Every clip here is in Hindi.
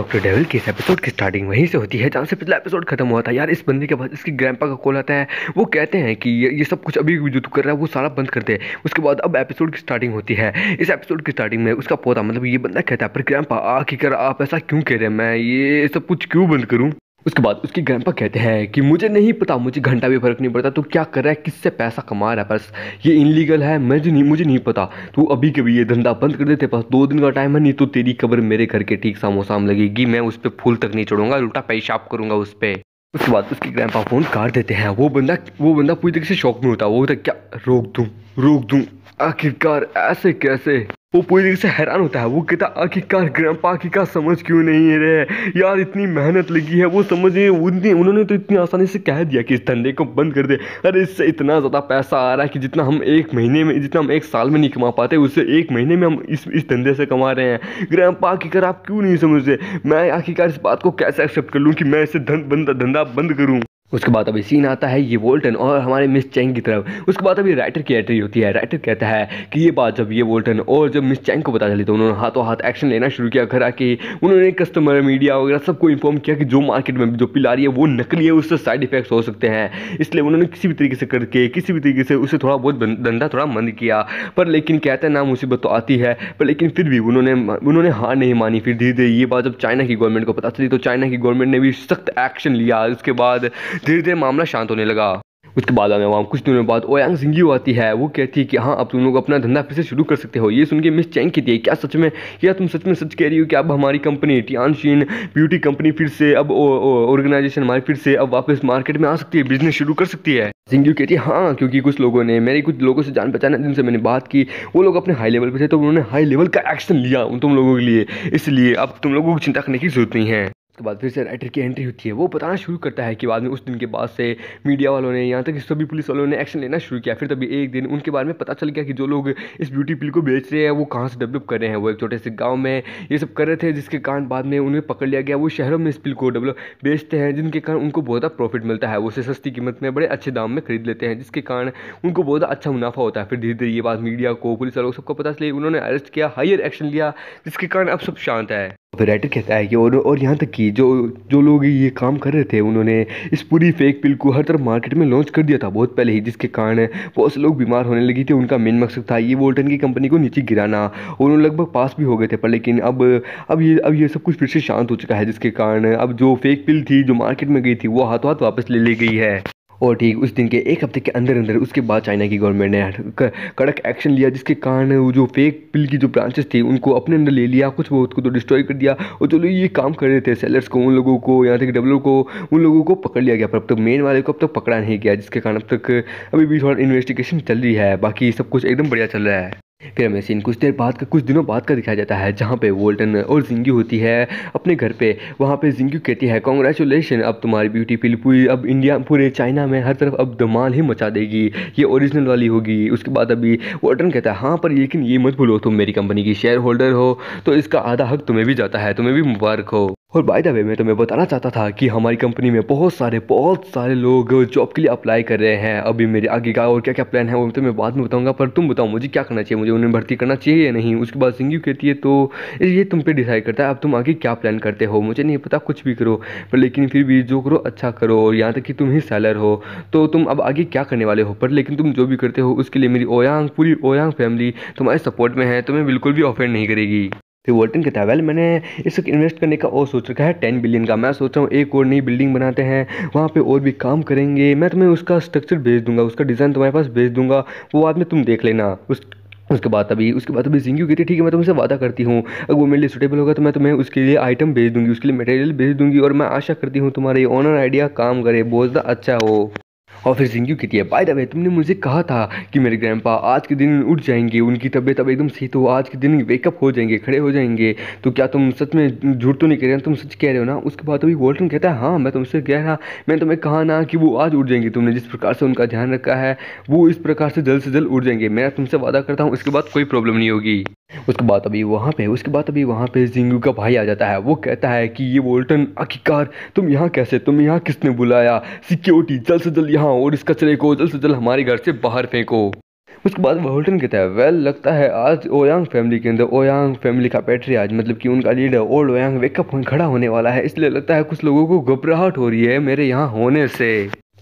डॉक्टर डेविल की इस एपिसोड की स्टार्टिंग वहीं से होती है जहाँ से पिछला एपिसोड खत्म हुआ था यार इस बंदे के बाद इसकी ग्रैंडपा का कॉल आता है वो कहते हैं कि ये ये सब कुछ अभी जो तू कर रहा है वो सारा बंद कर दे उसके बाद अब एपिसोड की स्टार्टिंग होती है इस एपिसोड की स्टार्टिंग में उसका पौधा मतलब ये बंदा कहता है पर ग्रैंडपा आखिर आप ऐसा क्यों कह रहे हैं मैं ये सब कुछ क्यों बंद करूँ उसके बाद उसके ग्रैंडपा कहते हैं कि मुझे नहीं पता मुझे घंटा भी फर्क नहीं पड़ता तो क्या कर रहा है किससे पैसा कमा रहा है बस ये इनलीगल है मुझे नहीं मुझे नहीं पता तू अभी कभी ये धंधा बंद कर देते बस दो दिन का टाइम है नहीं तो तेरी कब्र मेरे घर के ठीक सामोसाम लगेगी मैं उस पर फूल तक नहीं चढ़ूंगा उल्टा पेशाब करूंगा उस पर उसके बाद उसके ग्रैंडपा फ़ोन काट देते हैं वो बंदा वो बंदा पूरी तरीके से शौक में होता है वो होता क्या रोक दूँ रोक दूँ आखिरकार ऐसे कैसे वो पूरी तरीके से हैरान होता है वो कहता आखिरकार ग्राम का समझ क्यों नहीं रहे यार इतनी मेहनत लगी है वो समझ उतनी उन्होंने तो इतनी आसानी से कह दिया कि इस धंधे को बंद कर दे अरे इससे इतना ज़्यादा पैसा आ रहा है कि जितना हम एक महीने में जितना हम एक साल में नहीं कमा पाते उससे एक महीने में हम इस इस धंधे से कमा रहे हैं ग्राम आखिरकार आप क्यों नहीं समझते मैं आखिरकार इस बात को कैसे एक्सेप्ट कर लूँ कि मैं इसे धंधा बंद करूँ उसके बाद अभी सीन आता है ये वोल्टन और हमारे मिस चैंग की तरफ उसके बाद अभी राइटर की एंट्री होती है राइटर कहता है कि ये बात जब ये वोल्टन और जब मिस चैंग को पता चली तो उन्होंने हाथों हाथ एक्शन लेना शुरू किया घर आके उन्होंने कस्टमर मीडिया वगैरह सबको इन्फॉर्म किया कि जो मार्केट में जो पिला रही है वो नकली है उससे साइड इफेक्ट्स हो सकते हैं इसलिए उन्होंने किसी भी तरीके से करके किसी भी तरीके से उसे थोड़ा बहुत धंधा थोड़ा मंद किया पर लेकिन कहते हैं ना मुसीबत तो आती है पर लेकिन फिर भी उन्होंने उन्होंने हार नहीं मानी फिर धीरे धीरे ये बात जब चाइना की गवर्नमेंट को पता चली तो चाइना की गवर्नमेंट ने भी सख्त एक्शन लिया उसके बाद धीरे धीरे मामला शांत होने लगा उसके बाद आने वहाँ कुछ दिनों बाद ओयांग जिंगी आती है वो कहती है कि हाँ अब तुम लोग अपना धंधा फिर से शुरू कर सकते हो ये सुन के मिस चैंग की थी क्या सच में क्या तुम सच में सच कह रही हो कि अब हमारी कंपनी टियान शीन ब्यूटी कंपनी फिर से अब ऑर्गेनाइजेशन हमारी फिर से अब वापस मार्केट में आ सकती है बिजनेस शुरू कर सकती है सिंगी कहती है हाँ क्योंकि कुछ लोगों ने मेरे कुछ लोगों से जान पहचाना जिनसे मैंने बात की वो लोग अपने हाई लेवल पर थे तो उन्होंने हाई लेवल का एक्शन लिया उन तुम लोगों के लिए इसलिए अब तुम लोगों को चिंता करने की जरूरत नहीं है उसके बाद फिर से राइटर की एंट्री होती है वो बताना शुरू करता है कि बाद में उस दिन के बाद से मीडिया वालों ने यहाँ तक कि सभी पुलिस वालों ने एक्शन लेना शुरू किया फिर तभी एक दिन उनके बारे में पता चल गया कि जो लोग इस ब्यूटी पिल को बेच रहे हैं वो कहाँ से डेवलप कर रहे हैं वो एक छोटे से गाँव में ये सब कर रहे थे जिसके कारण बाद में उन्हें पकड़ लिया गया वो शहरों में इस पिल को डेवलप बेचते हैं जिनके कारण उनको बहुत ज़्यादा प्रॉफिट मिलता है वो उसे सस्ती कीमत में बड़े अच्छे दाम में खरीद लेते हैं जिसके कारण उनको बहुत अच्छा मुनाफा होता है फिर धीरे धीरे ये बात मीडिया को पुलिस वालों को सबको पता चले उन्होंने अरेस्ट किया हायर एक्शन लिया जिसके कारण अब सब शांत है राइटर कहता है कि और और यहाँ तक कि जो जो लोग ये काम कर रहे थे उन्होंने इस पूरी फेक पिल को हर तरफ मार्केट में लॉन्च कर दिया था बहुत पहले ही जिसके कारण बहुत से लोग बीमार होने लगे थे उनका मेन मकसद था ये वोल्टन की कंपनी को नीचे गिराना और लगभग पास भी हो गए थे पर लेकिन अब अब ये अब ये सब कुछ फिर से शांत हो चुका है जिसके कारण अब जो फेक पिल थी जो मार्केट में गई थी वो हाथों हाथ वापस ले ली गई है और ठीक उस दिन के एक हफ्ते के अंदर अंदर उसके बाद चाइना की गवर्नमेंट ने कड़क एक्शन लिया जिसके कारण जो फेक पिल की जो ब्रांचेस थी उनको अपने अंदर ले लिया कुछ बहुत को तो डिस्ट्रॉय कर दिया और चलो ये काम कर रहे थे सेलर्स को उन लोगों को यहाँ तक डेवलपर को उन लोगों को पकड़ लिया गया पर अब तक मेन वाले को अब तक पकड़ा नहीं गया जिसके कारण अब तक अभी भी थोड़ा इन्वेस्टिगेशन चल रही है बाकी सब कुछ एकदम बढ़िया चल रहा है फिर हमें सीन कुछ देर बाद का कुछ दिनों बाद का दिखाया जाता है जहाँ पे वोल्टन और जिंगी होती है अपने घर पे वहाँ पे जिंगी कहती है कॉन्ग्रेचुलेशन अब तुम्हारी ब्यूटी फिल पूरी अब इंडिया पूरे चाइना में हर तरफ अब धमाल ही मचा देगी ये ओरिजिनल वाली होगी उसके बाद अभी वोल्टन कहता है हाँ पर लेकिन ये मत भूलो तुम मेरी कंपनी की शेयर होल्डर हो तो इसका आधा हक तुम्हें भी जाता है तुम्हें भी मुबारक हो और बाय द वे मैं तुम्हें बताना चाहता था कि हमारी कंपनी में बहुत सारे बहुत सारे लोग जॉब के लिए अप्लाई कर रहे हैं अभी मेरे आगे का और क्या क्या प्लान है वो तो मैं बाद में बताऊंगा पर तुम बताओ मुझे क्या करना चाहिए मुझे उन्हें भर्ती करना चाहिए या नहीं उसके बाद सिंगी कहती है तो ये तुम पर डिसाइड करता है अब तुम आगे क्या प्लान करते हो मुझे नहीं पता कुछ भी करो पर लेकिन फिर भी जो करो अच्छा करो और यहाँ तक कि तुम ही सैलर हो तो तुम अब आगे क्या करने वाले हो पर लेकिन तुम जो भी करते हो उसके लिए मेरी ओयांग पूरी ओयांग फैमिली तुम्हारे सपोर्ट में है तुम्हें बिल्कुल भी ऑफेंड नहीं करेगी कि वोल्टन कहता है वेल मैंने इसको इन्वेस्ट करने का और सोच रखा है टेन बिलियन का मैं सोच रहा हूँ एक और नई बिल्डिंग बनाते हैं वहाँ पर और भी काम करेंगे मैं तुम्हें उसका स्ट्रक्चर भेज दूंगा उसका डिज़ाइन तुम्हारे पास भेज दूंगा वो बाद में तुम देख लेना उस उसके बाद अभी उसके बाद अभी जिंगू कहती है ठीक है मैं तुमसे वादा करती हूँ अगर वो मेरे लिए सुटेबल होगा तो मैं तुम्हें उसके लिए आइटम भेज दूँगी उसके लिए मटेरियल भेज दूंगी और मैं आशा करती हूँ तुम्हारा ये ऑनर आइडिया काम करे बहुत ज़्यादा अच्छा हो और फिर जिंगी कहती है बाय द वे तुमने मुझे कहा था कि मेरे ग्रैंडपा आज के दिन उठ जाएंगे उनकी तबीयत अब एकदम सही तो आज के दिन वेकअप हो जाएंगे खड़े हो जाएंगे तो क्या तुम सच में झूठ तो नहीं कह रहे तुम सच कह रहे हो ना उसके बाद अभी वोल्टन कहता है हाँ मैं तुमसे कह रहा मैंने तुम्हें कहा ना कि वो आज उठ जाएंगे तुमने जिस प्रकार से उनका ध्यान रखा है वो इस प्रकार से जल्द से जल्द उठ जाएंगे मैं तुमसे वादा करता हूँ इसके बाद कोई प्रॉब्लम नहीं होगी उसके बाद अभी वहाँ पे उसके बाद अभी वहाँ पे जिंगू का भाई आ जाता है वो कहता है कि ये वोल्टन आखिरकार तुम यहाँ कैसे तुम यहाँ किसने बुलाया सिक्योरिटी जल्द से जल्द यहाँ और इस कचरे को जल्द से जल्द हमारे घर से बाहर फेंको उसके बाद वोल्टन कहता है वेल लगता है आज ओयांग फैमिली के अंदर ओयांग फैमिली का पैट्री आज मतलब कि उनका लीडर ओल्ड ओयांग वेकअप खड़ा होने वाला है इसलिए लगता है कुछ लोगों को घबराहट हो रही है मेरे यहाँ होने से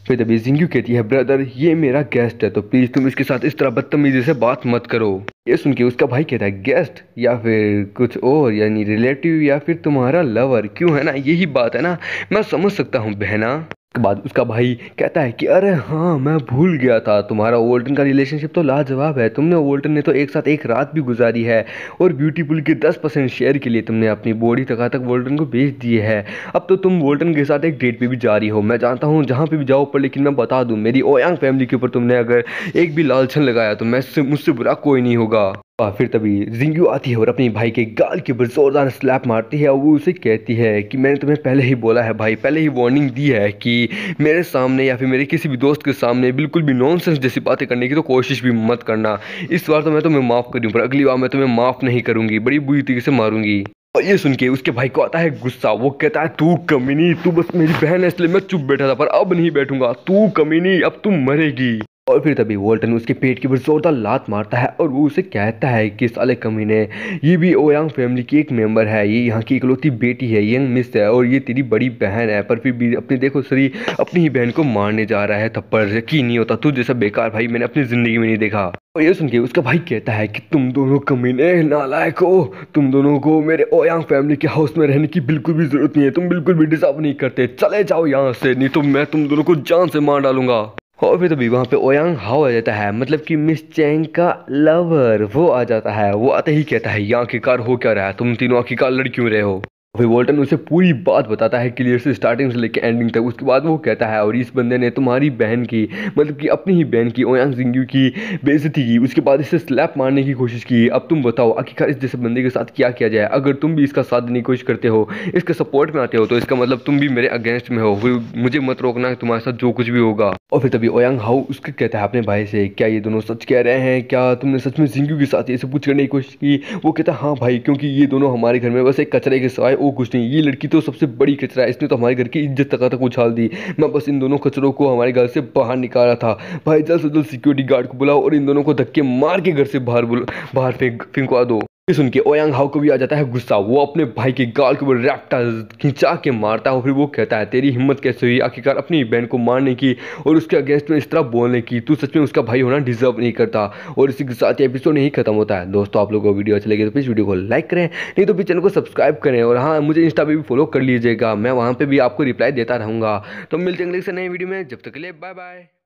फिर तभी जिंगू कहती है ब्रदर ये मेरा गेस्ट है तो प्लीज़ तुम इसके साथ इस तरह बदतमीजी से बात मत करो ये सुन के उसका भाई कहता है गेस्ट या फिर कुछ और यानी रिलेटिव या फिर तुम्हारा लवर क्यों है ना यही बात है ना मैं समझ सकता हूँ बहना उसके बाद उसका भाई कहता है कि अरे हाँ मैं भूल गया था तुम्हारा वोल्टन का रिलेशनशिप तो लाजवाब है तुमने वोल्टन ने तो एक साथ एक रात भी गुजारी है और ब्यूटीफुल के दस परसेंट शेयर के लिए तुमने अपनी बॉडी तक तक वोल्टन को बेच दिए है अब तो तुम वोल्टन के साथ एक डेट पर भी जा रही हो मैं जानता हूँ जहाँ पर भी जाओ पर लेकिन मैं बता दूँ मेरी ओयांग फैमिली के ऊपर तुमने अगर एक भी लालछन लगाया तो मैं मुझसे बुरा कोई नहीं होगा और फिर तभी जिंगू आती है और अपने भाई के गाल के ऊपर जोरदार स्लैप मारती है और वो उसे कहती है कि मैंने तुम्हें पहले ही बोला है भाई पहले ही वार्निंग दी है कि मेरे सामने या फिर मेरे किसी भी दोस्त के सामने बिल्कुल भी नॉनसेंस जैसी बातें करने की तो कोशिश भी मत करना इस बार तो मैं तुम्हें माफ़ करूँ पर अगली बार मैं तुम्हें माफ़ नहीं करूँगी बड़ी बुरी तरीके से मारूंगी और ये सुन के उसके भाई को आता है गुस्सा वो कहता है तू कमीनी तू बस मेरी बहन है इसलिए मैं चुप बैठा था पर अब नहीं बैठूंगा तू कमीनी अब तू मरेगी और फिर तभी वोल्टन उसके पेट के ऊपर जोरदार लात मारता है और वो उसे कहता है कि साले कमीने ये भी ओयांग फैमिली की एक मेंबर है ये यहाँ की इकलौती बेटी है यंग मिस है और ये तेरी बड़ी बहन है पर फिर भी अपने देखो सरी अपनी ही बहन को मारने जा रहा है थप्पड़ यकीन नहीं होता तू जैसा बेकार भाई मैंने अपनी ज़िंदगी में नहीं देखा और ये सुन के उसका भाई कहता है कि तुम दोनों कमीने नालायक हो तुम दोनों को मेरे ओयांग फैमिली के हाउस में रहने की बिल्कुल भी ज़रूरत नहीं है तुम बिल्कुल भी डिजर्व नहीं करते चले जाओ यहाँ से नहीं तो मैं तुम दोनों को जान से मार डालूंगा और फिर तभी तो वहाँ पे ओयांग हाओ आ जाता है मतलब कि मिस चैंग का लवर वो आ जाता है वो आते ही कहता है यहाँ आखिरकार हो क्या रहा है तुम तीनों आखिरकार लड़ क्यों रहे हो फिर वोल्टन उसे पूरी बात बताता है क्लियर से स्टार्टिंग से लेकर एंडिंग तक उसके बाद वो कहता है और इस बंदे ने तुम्हारी बहन की मतलब कि अपनी ही बहन की ओयांग जिंगू की बेइज्जती की उसके बाद इसे स्लैप मारने की कोशिश की अब तुम बताओ आखिरकार इस जैसे बंदे के साथ क्या किया जाए अगर तुम भी इसका साथ देने की कोशिश करते हो इसके सपोर्ट में आते हो तो इसका मतलब तुम भी मेरे अगेंस्ट में हो मुझे मत रोकना तुम्हारे साथ जो कुछ भी होगा और फिर तभी ओयांग हाउ उसके कहता है अपने भाई से क्या ये दोनों सच कह रहे हैं क्या तुमने सच में जिंगू के साथ ये सब कुछ करने की कोशिश की वो कहता है हाँ भाई क्योंकि ये दोनों हमारे घर में बस एक कचरे के सवाए वो कुछ नहीं ये लड़की तो सबसे बड़ी कचरा है इसने तो हमारे घर की इज्जत तक तक उछाल दी मैं बस इन दोनों कचरों को हमारे घर से बाहर निकाला था भाई जल्द से जल्द सिक्योरिटी गार्ड को बुलाओ और इन दोनों को धक्के मार के घर से बाहर बुला बाहर फेंक फिंकवा दो सुन के ओयांग हाउ को भी आ जाता है गुस्सा वो अपने भाई के गाल के ऊपर रैप्टा खिंचा के मारता है फिर वो कहता है तेरी हिम्मत कैसे हुई आखिरकार अपनी बहन को मारने की और उसके अगेंस्ट में इस तरह बोलने की तू सच में उसका भाई होना डिजर्व नहीं करता और इसी के साथ एपिसोड नहीं खत्म होता है दोस्तों आप लोगों को वीडियो अच्छा लगे तो प्लीज़ वीडियो को लाइक करें नहीं तो फिर चैनल को सब्सक्राइब करें और हाँ मुझे इंस्टा पर भी फॉलो कर लीजिएगा मैं वहाँ पर भी आपको रिप्लाई देता रहूँगा तो मिलते हैं अगले से नई वीडियो में जब तक के लिए बाय बाय